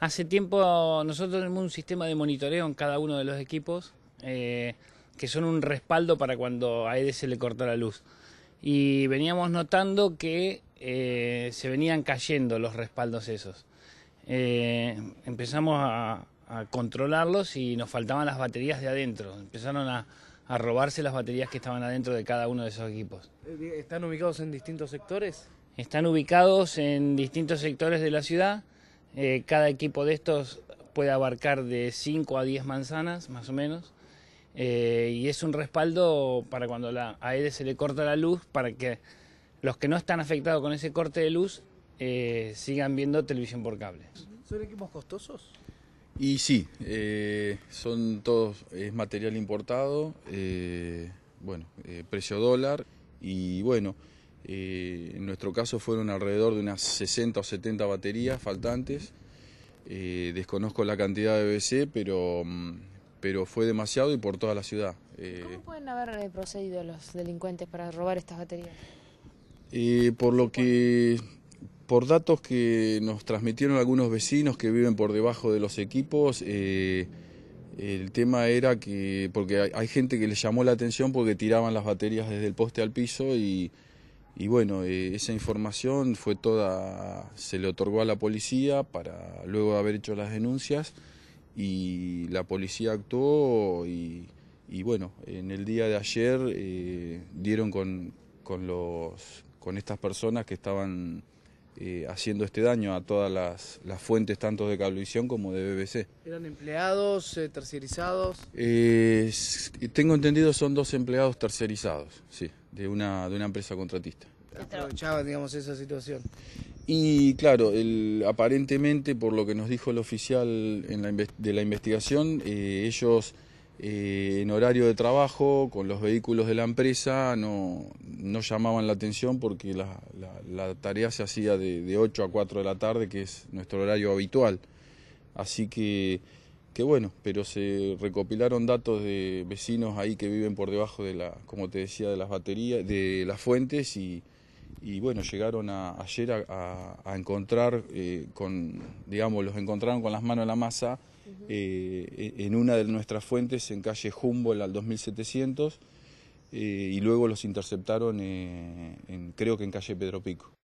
Hace tiempo nosotros tenemos un sistema de monitoreo en cada uno de los equipos eh, que son un respaldo para cuando a se le corta la luz. Y veníamos notando que eh, se venían cayendo los respaldos esos. Eh, empezamos a, controlarlos y nos faltaban las baterías de adentro. Empezaron a robarse las baterías que estaban adentro de cada uno de esos equipos. ¿Están ubicados en distintos sectores? Están ubicados en distintos sectores de la ciudad. Eh, cada equipo de estos puede abarcar de 5 a 10 manzanas, más o menos. Eh, y es un respaldo para cuando la, a se le corta la luz, para que los que no están afectados con ese corte de luz eh, sigan viendo televisión por cable. ¿Son equipos costosos? Y sí, son todos, es material importado, bueno, precio dólar y bueno. Eh, en nuestro caso fueron alrededor de unas 60 o 70 baterías faltantes. Eh, desconozco la cantidad de BC, pero, mm, pero fue demasiado y por toda la ciudad. Eh, ¿Cómo pueden haber procedido los delincuentes para robar estas baterías? por lo que por datos que nos transmitieron algunos vecinos que viven por debajo de los equipos, el tema era que, porque hay, gente que les llamó la atención porque tiraban las baterías desde el poste al piso y, y bueno, eh, esa información fue toda, se le otorgó a la policía para luego haber hecho las denuncias y la policía actuó y, bueno, en el día de ayer eh, dieron con, con, los, con estas personas que estaban eh, haciendo este daño a todas las, las, fuentes, tanto de Cablevisión como de BBC. ¿Eran empleados, tercerizados? tengo entendido son dos empleados tercerizados, sí de una, de una empresa contratista. aprovechaba digamos, esa situación. Y claro, el, aparentemente, por lo que nos dijo el oficial en la, de la investigación, eh, ellos eh, en horario de trabajo, con los vehículos de la empresa, no, no llamaban la atención porque la, la, tarea se hacía de, de, 8 a 4 de la tarde, que es nuestro horario habitual. Así que que bueno, pero se recopilaron datos de vecinos ahí que viven por debajo de la, como te decía, de las baterías, de las fuentes y, bueno, llegaron ayer a, encontrar eh, con, digamos, los encontraron con las manos a la masa eh, e, en una de nuestras fuentes en calle Humboldt al 2700 eh, y luego los interceptaron en, creo que en calle Pedro Pico.